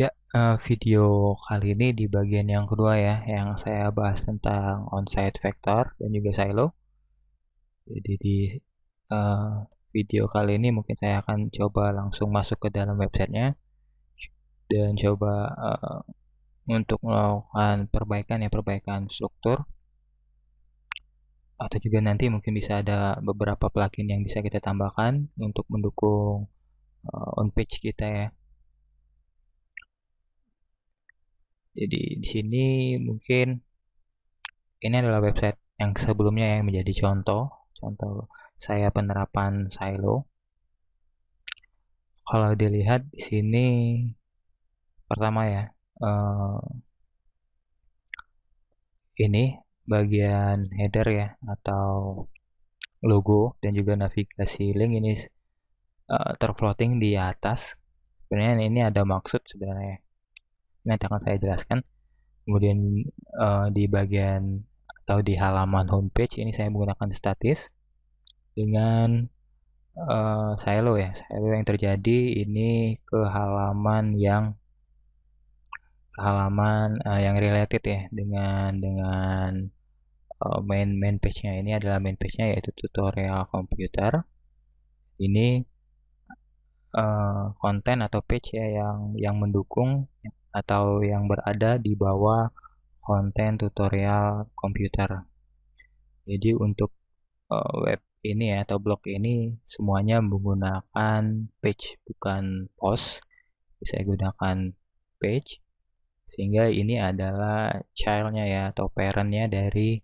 Ya, eh, video kali ini di bagian yang kedua ya, yang saya bahas tentang onsite vector dan juga silo. Jadi di eh, video kali ini mungkin saya akan coba langsung masuk ke dalam websitenya dan coba eh, untuk melakukan perbaikan ya perbaikan struktur atau juga nanti mungkin bisa ada beberapa plugin yang bisa kita tambahkan untuk mendukung on page kita ya Jadi di sini mungkin ini adalah website yang sebelumnya yang menjadi contoh, contoh saya penerapan silo. Kalau dilihat di sini pertama ya eh, ini bagian header ya atau logo dan juga navigasi link ini uh, terfloating di atas sebenarnya ini ada maksud sebenarnya nanti akan saya jelaskan kemudian uh, di bagian atau di halaman homepage ini saya menggunakan statis dengan uh, silo ya silo yang terjadi ini ke halaman yang ke halaman uh, yang related ya dengan dengan uh, main main page-nya ini adalah main page-nya yaitu tutorial komputer ini uh, konten atau page ya yang yang mendukung atau yang berada di bawah konten tutorial komputer. Jadi untuk uh, web ini ya, atau blog ini semuanya menggunakan page bukan post. Bisa gunakan page sehingga ini adalah childnya ya atau parentnya dari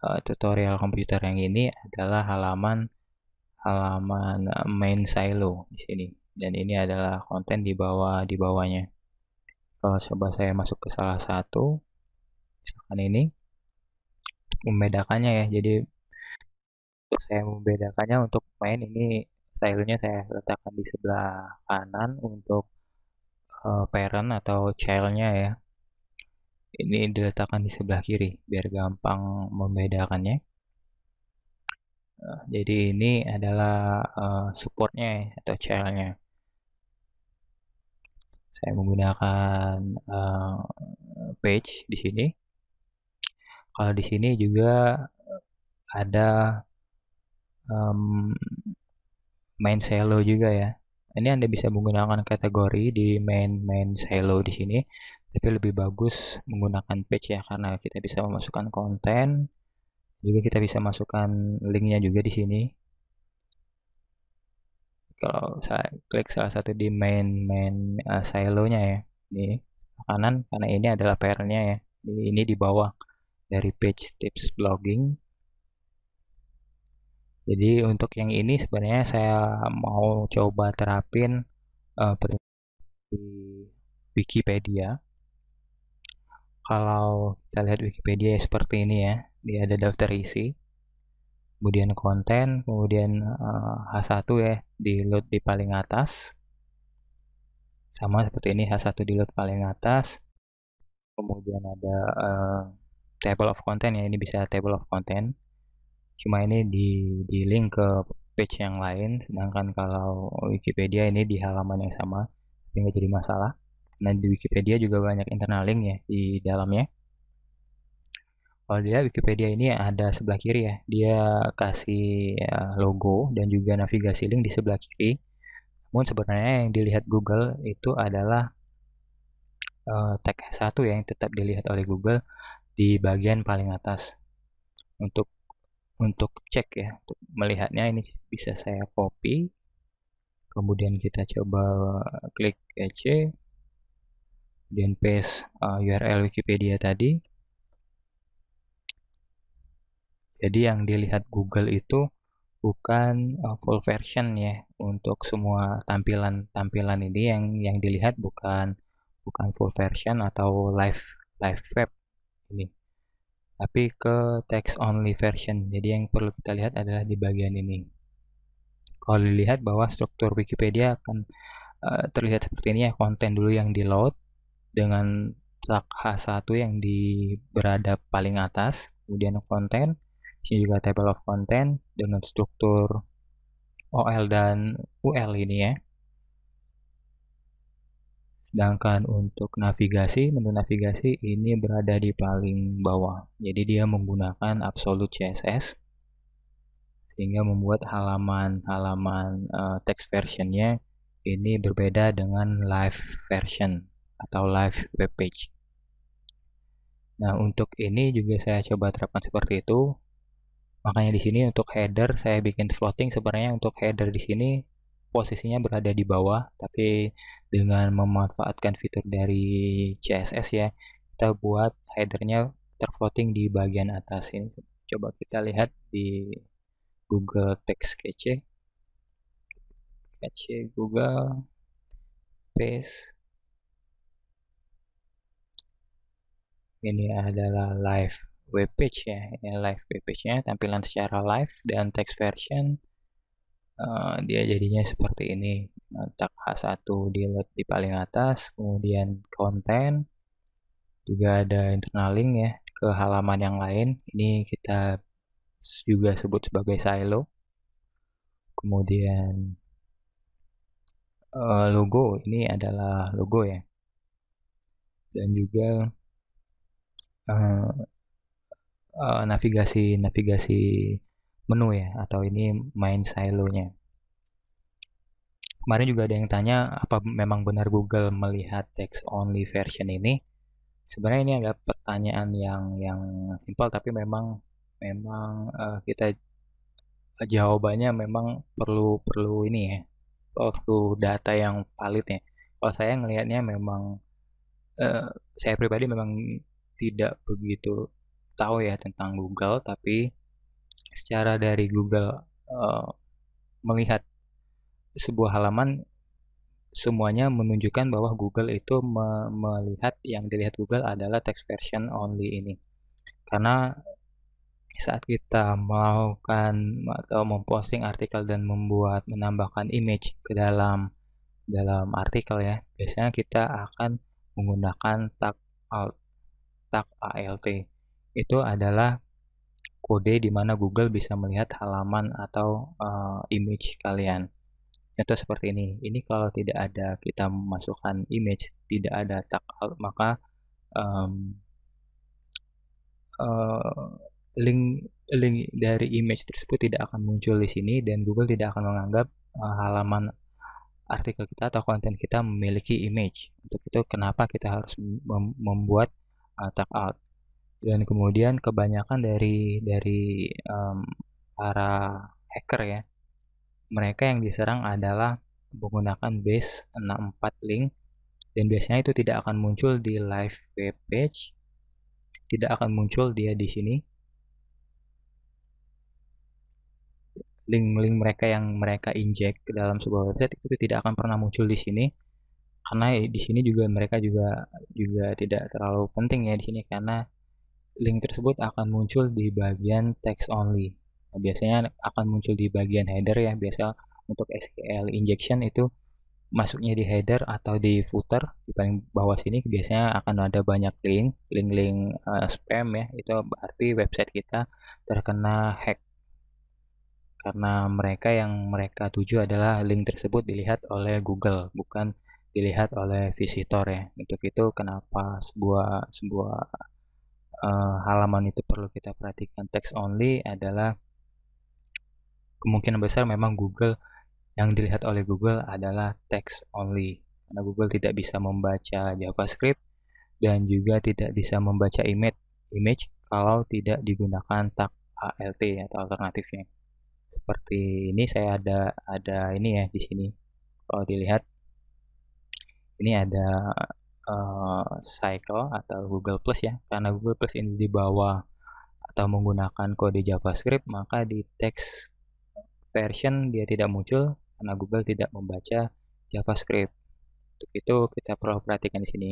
uh, tutorial komputer yang ini adalah halaman halaman eh, main silo di sini dan ini adalah konten di bawah di bawahnya kalau coba saya masuk ke salah satu misalkan ini membedakannya ya jadi saya membedakannya untuk main ini stylenya saya letakkan di sebelah kanan untuk uh, parent atau childnya ya ini diletakkan di sebelah kiri biar gampang membedakannya uh, jadi ini adalah uh, supportnya ya, atau childnya saya menggunakan uh, page di sini kalau di sini juga ada um, main silo juga ya ini anda bisa menggunakan kategori di main main silo di sini tapi lebih bagus menggunakan page ya karena kita bisa memasukkan konten juga kita bisa masukkan linknya juga di sini kalau saya klik salah satu di main main uh, silonya ya di kanan karena ini adalah PR-nya ya ini di bawah dari page tips blogging jadi untuk yang ini sebenarnya saya mau coba terapin uh, di Wikipedia kalau kita lihat Wikipedia ya, seperti ini ya dia ada daftar isi kemudian konten, kemudian uh, eh, H1 ya di load di paling atas. Sama seperti ini H1 di load paling atas. Kemudian ada uh, table of content ya ini bisa table of content. Cuma ini di di link ke page yang lain sedangkan kalau Wikipedia ini di halaman yang sama tidak jadi masalah. Nah di Wikipedia juga banyak internal link ya di dalamnya kalau dia Wikipedia ini ada sebelah kiri ya dia kasih ya, logo dan juga navigasi link di sebelah kiri namun sebenarnya yang dilihat Google itu adalah uh, tag satu ya, yang tetap dilihat oleh Google di bagian paling atas untuk untuk cek ya untuk melihatnya ini bisa saya copy kemudian kita coba klik EC dan paste uh, eh, URL Wikipedia tadi jadi yang dilihat Google itu bukan uh, full version ya untuk semua tampilan-tampilan ini yang yang dilihat bukan bukan full version atau live live web ini tapi ke text only version jadi yang perlu kita lihat adalah di bagian ini kalau dilihat bahwa struktur Wikipedia akan uh, terlihat seperti ini ya konten dulu yang di load dengan tag H1 yang di berada paling atas kemudian konten sini juga table of content dengan struktur OL dan UL ini ya. Sedangkan untuk navigasi, menu navigasi ini berada di paling bawah. Jadi dia menggunakan absolute CSS sehingga membuat halaman-halaman uh, text versionnya ini berbeda dengan live version atau live web page. Nah, untuk ini juga saya coba terapkan seperti itu Makanya di sini untuk header saya bikin floating sebenarnya untuk header di sini posisinya berada di bawah tapi dengan memanfaatkan fitur dari CSS ya kita buat headernya terfloating di bagian atas ini. Coba kita lihat di Google Text Cache. Cache Google Paste ini adalah live web page ya, ya live web page-nya tampilan secara live dan text version uh, dia jadinya seperti ini eh, cak H1 di load di paling atas kemudian konten juga ada internal link ya ke halaman yang lain ini kita juga sebut sebagai silo kemudian uh, logo ini adalah logo ya dan juga uh, Eh, navigasi navigasi menu ya atau ini main silonya. Kemarin juga ada yang tanya apa memang benar Google melihat text only version ini. Sebenarnya ini agak pertanyaan yang yang simpel tapi memang memang uh, kita jawabannya memang perlu perlu ini ya perlu data yang valid ya. Kalau saya ngelihatnya memang uh, saya pribadi memang tidak begitu tahu ya tentang Google, tapi secara dari Google eh, melihat sebuah halaman semuanya menunjukkan bahwa Google itu me melihat yang dilihat Google adalah text version only ini. Karena saat kita melakukan atau memposting artikel dan membuat menambahkan image ke dalam dalam artikel ya, biasanya kita akan menggunakan tag alt tag alt itu adalah kode di mana Google bisa melihat halaman atau uh, image kalian. Contoh seperti ini. Ini kalau tidak ada kita memasukkan image, tidak ada tag, maka um, uh, link link dari image tersebut tidak akan muncul di sini dan Google tidak akan menganggap uh, halaman artikel kita atau konten kita memiliki image. Untuk itu kenapa kita harus mem membuat uh, tag out dan kemudian kebanyakan dari dari um, para hacker ya mereka yang diserang adalah menggunakan base 64 link dan biasanya itu tidak akan muncul di live web page tidak akan muncul dia di sini link-link mereka yang mereka inject ke dalam sebuah website itu tidak akan pernah muncul di sini karena di sini juga mereka juga juga tidak terlalu penting ya di sini karena link tersebut akan muncul di bagian text only. Nah, biasanya akan muncul di bagian header ya. Biasa untuk SQL injection itu masuknya di header atau di footer di paling bawah sini biasanya akan ada banyak link, link-link uh, spam ya. Itu berarti website kita terkena hack karena mereka yang mereka tuju adalah link tersebut dilihat oleh Google bukan dilihat oleh visitor ya. Untuk itu kenapa sebuah sebuah uh, halaman itu perlu kita perhatikan text only adalah kemungkinan besar memang Google yang dilihat oleh Google adalah text only karena Google tidak bisa membaca JavaScript dan juga tidak bisa membaca image image kalau tidak digunakan tag ALT atau alternatifnya seperti ini saya ada ada ini ya di sini kalau dilihat ini ada uh, cycle atau Google Plus ya karena Google Plus ini di bawah atau menggunakan kode JavaScript maka di text version dia tidak muncul karena Google tidak membaca JavaScript untuk itu kita perlu perhatikan di sini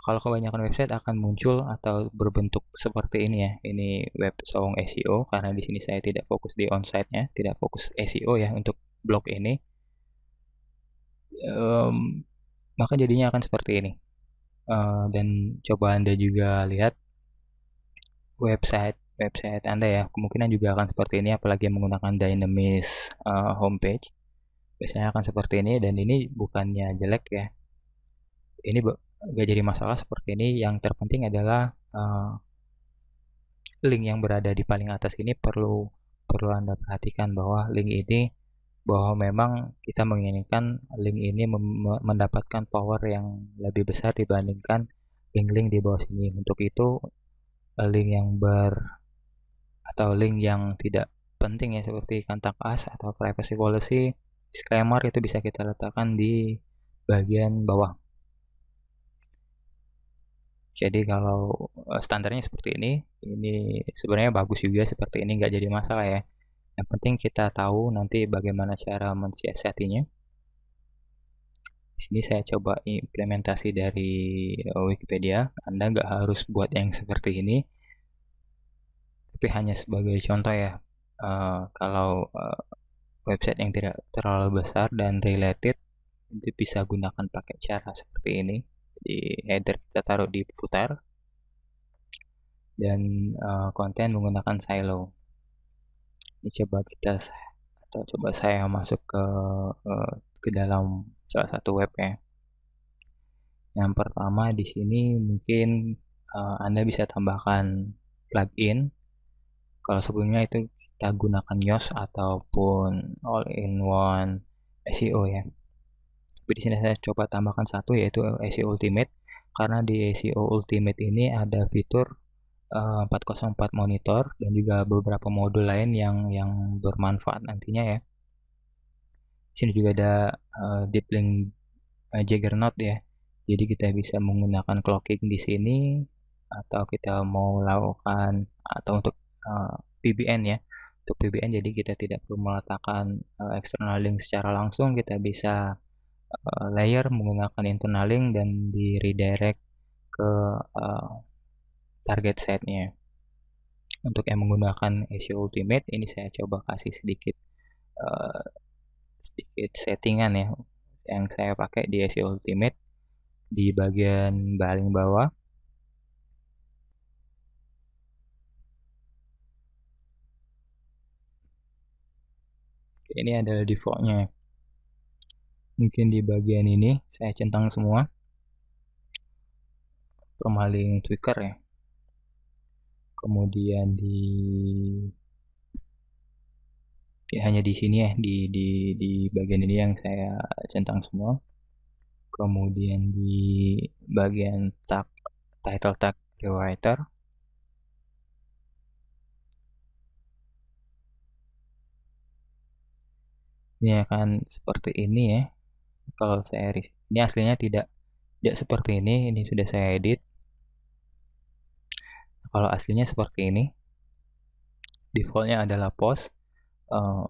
kalau kebanyakan website akan muncul atau berbentuk seperti ini ya ini web song SEO karena di sini saya tidak fokus di onsite-nya tidak fokus SEO ya untuk blog ini um, maka jadinya akan seperti ini. Uh, dan coba Anda juga lihat website website Anda ya, kemungkinan juga akan seperti ini apalagi menggunakan dynamic uh, eh, homepage. Biasanya akan seperti ini dan ini bukannya jelek ya. Ini gak jadi masalah seperti ini, yang terpenting adalah uh, link yang berada di paling atas ini perlu perlu Anda perhatikan bahwa link ini bahwa memang kita menginginkan link ini mendapatkan power yang lebih besar dibandingkan link-link di bawah sini. Untuk itu eh, link yang ber atau link yang tidak penting ya seperti kontak as atau privacy policy disclaimer itu bisa kita letakkan di bagian bawah. Jadi kalau eh, standarnya seperti ini, ini sebenarnya bagus juga seperti ini nggak jadi masalah ya. Yang penting kita tahu nanti bagaimana cara mensiasatinya. Di sini saya coba implementasi dari eh, Wikipedia. Anda nggak harus buat yang seperti ini, tapi hanya sebagai contoh ya. Uh, kalau uh, website yang tidak terlalu besar dan related, itu bisa gunakan pakai cara seperti ini. Di header kita taruh di putar dan uh, konten menggunakan silo ini coba kita atau coba saya masuk ke eh, ke dalam salah satu webnya yang pertama di sini mungkin uh, anda bisa tambahkan plugin kalau sebelumnya itu kita gunakan Yoast ataupun all-in-one SEO ya tapi di sini saya coba tambahkan satu yaitu SEO Ultimate karena di SEO Ultimate ini ada fitur 404 eh, monitor dan juga beberapa modul lain yang yang bermanfaat nantinya ya. Di Sini juga ada uh, deep link uh, Juggernaut ya. Jadi kita bisa menggunakan clocking di sini atau kita mau lakukan atau untuk PBN ya. Untuk PBN jadi kita tidak perlu meletakkan external link secara langsung, kita bisa layer menggunakan internal link dan di redirect ke target setnya untuk yang menggunakan SEO Ultimate ini saya coba kasih sedikit uh, sedikit settingan ya yang saya pakai di SEO Ultimate di bagian baling bawah ini adalah defaultnya mungkin di bagian ini saya centang semua pemaling Twitter ya kemudian di ya, hanya di sini ya di di di bagian ini yang saya centang semua kemudian di bagian tag title tag writer ini akan seperti ini ya kalau saya ini aslinya tidak tidak seperti ini ini sudah saya edit kalau aslinya seperti ini, defaultnya adalah post, uh, eh,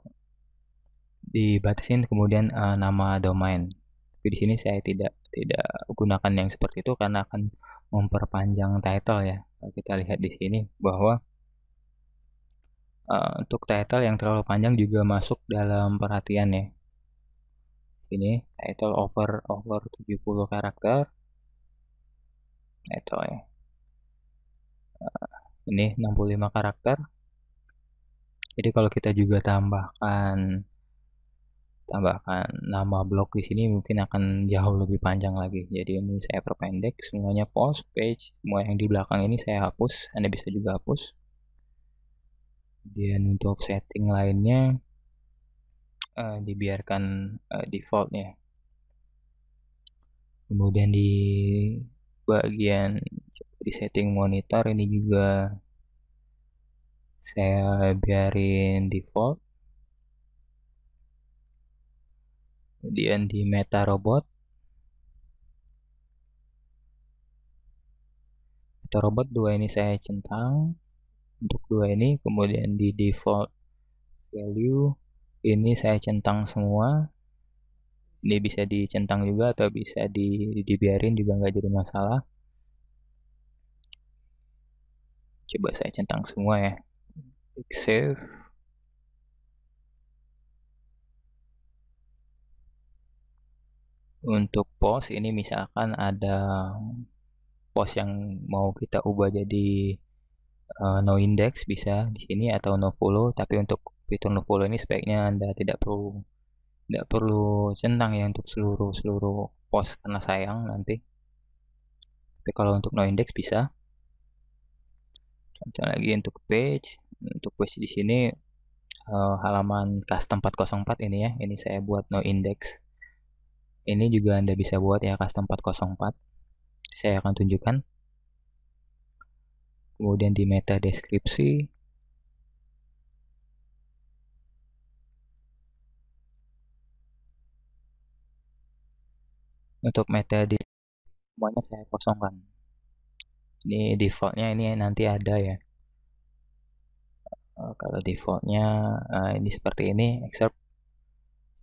dibatasin kemudian uh, nama domain. Tapi di sini saya tidak tidak gunakan yang seperti itu karena akan memperpanjang title ya. Kalau kita lihat di sini bahwa uh, untuk title yang terlalu panjang juga masuk dalam perhatian ya. Ini title over over 70 karakter. itu ya ini 65 karakter jadi kalau kita juga tambahkan tambahkan nama blog di sini mungkin akan jauh lebih panjang lagi jadi ini saya perpendek semuanya post page semua yang di belakang ini saya hapus Anda bisa juga hapus dan untuk setting lainnya uh, dibiarkan uh, defaultnya kemudian di bagian di setting monitor ini juga saya biarin default kemudian di meta robot meta robot dua ini saya centang untuk dua ini kemudian di default value ini saya centang semua ini bisa dicentang juga atau bisa di, dibiarin juga nggak jadi masalah Coba saya centang semua ya. Klik save. Untuk pos ini misalkan ada pos yang mau kita ubah jadi uh, no index bisa di sini atau no follow tapi untuk fitur no follow ini sebaiknya Anda tidak perlu tidak perlu centang ya untuk seluruh seluruh pos karena sayang nanti tapi kalau untuk no index bisa Contoh lagi untuk page, untuk page di sini uh, halaman custom 404 ini ya. Ini saya buat no index. Ini juga Anda bisa buat ya custom 404. Saya akan tunjukkan. Kemudian di meta deskripsi untuk meta di semuanya saya kosongkan ini defaultnya ini nanti ada ya eh, kalau defaultnya uh, ini seperti ini excerpt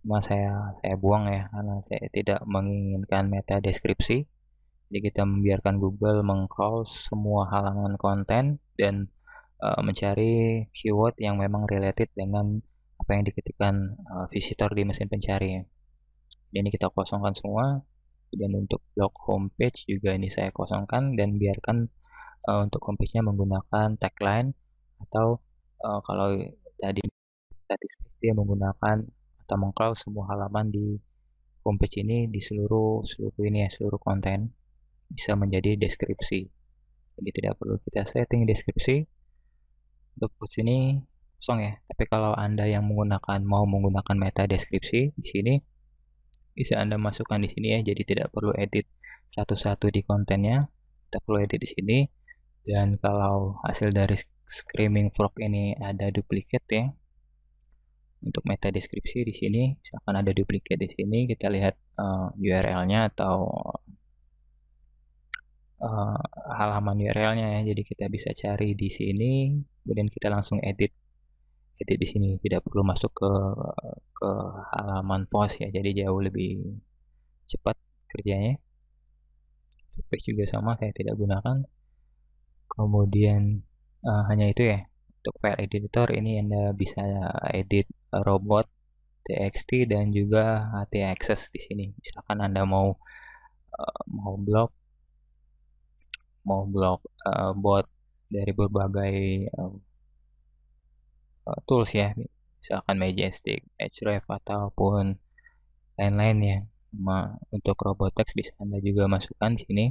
cuma saya saya buang ya karena saya tidak menginginkan meta deskripsi jadi kita membiarkan Google mengcrawls semua halaman konten dan uh, mencari keyword yang memang related dengan apa yang diketikkan uh, visitor di mesin pencari Jadi ini kita kosongkan semua dan untuk blog homepage juga ini saya kosongkan dan biarkan uh, untuk homepage-nya menggunakan tagline atau uh, kalau tadi seperti dia menggunakan atau mengklau semua halaman di homepage ini di seluruh seluruh ini ya seluruh konten bisa menjadi deskripsi jadi tidak perlu kita setting deskripsi untuk post ini kosong ya tapi kalau anda yang menggunakan mau menggunakan meta deskripsi di sini bisa Anda masukkan di sini ya, jadi tidak perlu edit satu-satu di kontennya. Kita perlu edit di sini. Dan kalau hasil dari Screaming Frog ini ada duplikat ya. Untuk meta deskripsi di sini, misalkan ada duplikat di sini, kita lihat uh, eh, URL-nya atau uh, halaman URL-nya ya. Jadi kita bisa cari di sini, kemudian kita langsung edit jadi di sini tidak perlu masuk ke ke halaman pos ya jadi jauh lebih cepat kerjanya page juga sama saya tidak gunakan kemudian uh, hanya itu ya untuk file editor ini anda bisa edit robot txt dan juga htaccess di sini misalkan anda mau uh, mau blog mau blog uh, bot dari berbagai uh, uh, eh, tools ya misalkan Majestic, href ataupun lain-lain ya Ma, untuk Robotex bisa Anda juga masukkan di sini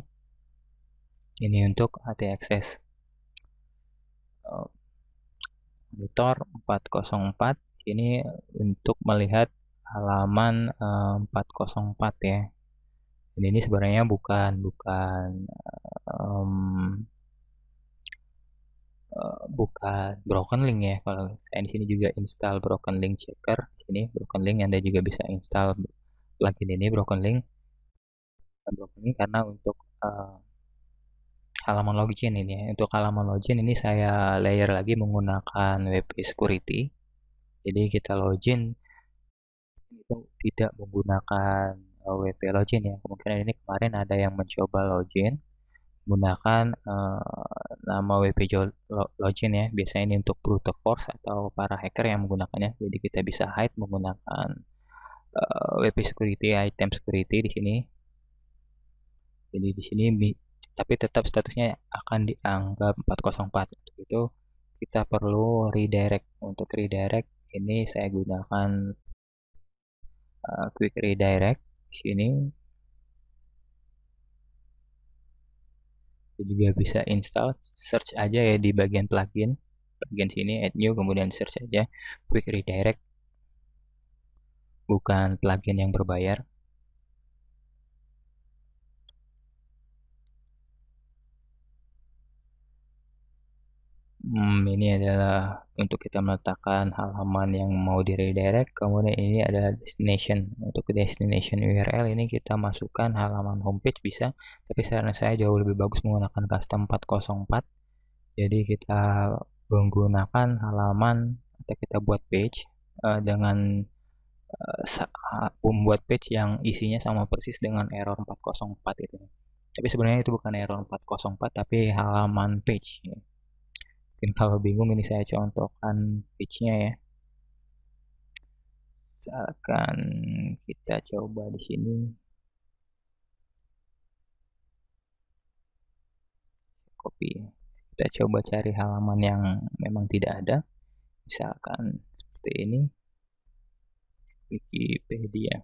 ini untuk AT-Access uh, eh, monitor 404 ini untuk melihat halaman uh, eh, 404 ya dan ini sebenarnya bukan bukan um, Eh, buka broken link ya kalau eh, di sini juga install broken link checker Ini broken link anda juga bisa install plugin ini broken link broken link karena untuk uh, halaman login ini ya. untuk halaman login ini saya layer lagi menggunakan web security jadi kita login itu tidak menggunakan eh, WP login ya kemungkinan ini kemarin ada yang mencoba login gunakan uh, eh, nama WP login ya biasanya ini untuk brute force atau para hacker yang menggunakannya jadi kita bisa hide menggunakan uh, eh, WP security item security di sini jadi di sini tapi tetap statusnya akan dianggap 404 untuk itu kita perlu redirect untuk redirect ini saya gunakan uh, quick redirect di sini Kita juga bisa install, search aja ya di bagian plugin, bagian sini add new kemudian search aja quick redirect. Bukan plugin yang berbayar. Hmm, ini adalah untuk kita meletakkan halaman yang mau di redirect. Kemudian ini adalah destination. Untuk destination URL ini kita masukkan halaman homepage bisa, tapi saran saya jauh lebih bagus menggunakan custom 404. Jadi kita menggunakan halaman atau kita buat page uh, dengan uh, membuat page yang isinya sama persis dengan error 404 itu. Tapi sebenarnya itu bukan error 404 tapi halaman page mungkin kalau bingung ini saya contohkan pitch nya ya akan kita coba di sini copy kita coba cari halaman yang memang tidak ada misalkan seperti ini Wikipedia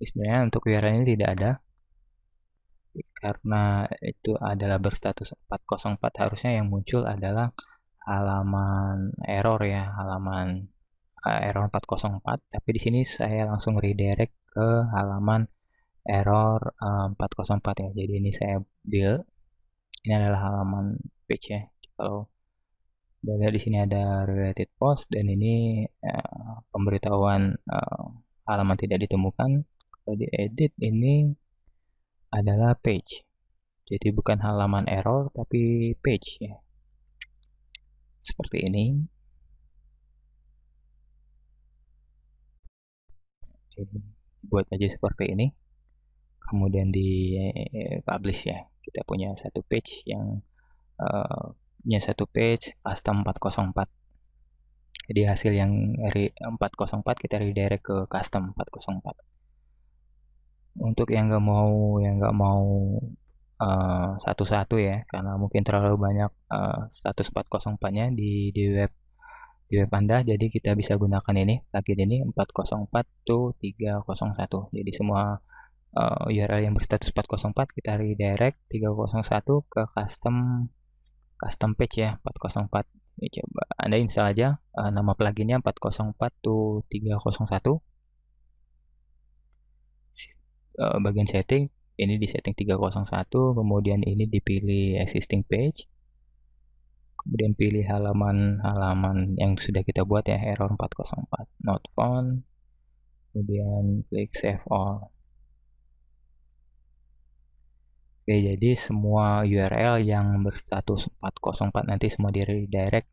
sebenarnya untuk URL ini tidak ada karena itu adalah berstatus 404 harusnya yang muncul adalah halaman error ya, halaman uh, error 404, tapi di sini saya langsung redirect ke halaman error uh, eh, 404 ya. Jadi ini saya build. Ini adalah halaman page ya. Kalau dari di sini ada related post dan ini uh, pemberitahuan uh, halaman tidak ditemukan. Kalau di edit ini adalah page. Jadi bukan halaman error tapi page ya seperti ini. Jadi buat aja seperti ini. Kemudian di eh, publish ya. Kita punya satu page yang uh, punya satu page custom 404. Jadi hasil yang 404 kita redirect ke custom 404. Untuk yang nggak mau yang nggak mau Eh, satu-satu uh, ya karena mungkin terlalu banyak uh, status 404-nya di di web di web Anda jadi kita bisa gunakan ini lagi ini 404 tuh 301 jadi semua uh, eh, URL yang berstatus 404 kita redirect 301 ke custom custom page ya 404 ini coba Anda install aja uh, nama pluginnya 404 tuh 301 bagian setting ini di setting 301 kemudian ini dipilih existing page kemudian pilih halaman-halaman yang sudah kita buat ya error 404 not found kemudian klik save all Oke, jadi semua URL yang berstatus 404 nanti semua di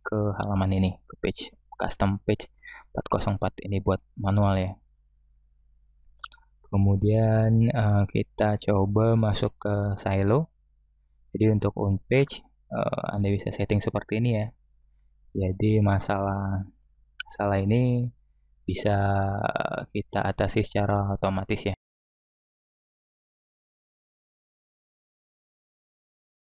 ke halaman ini, ke page custom page 404 ini buat manual ya. Kemudian uh, kita coba masuk ke silo. Jadi untuk on page uh, Anda bisa setting seperti ini ya. Jadi masalah salah ini bisa kita atasi secara otomatis ya.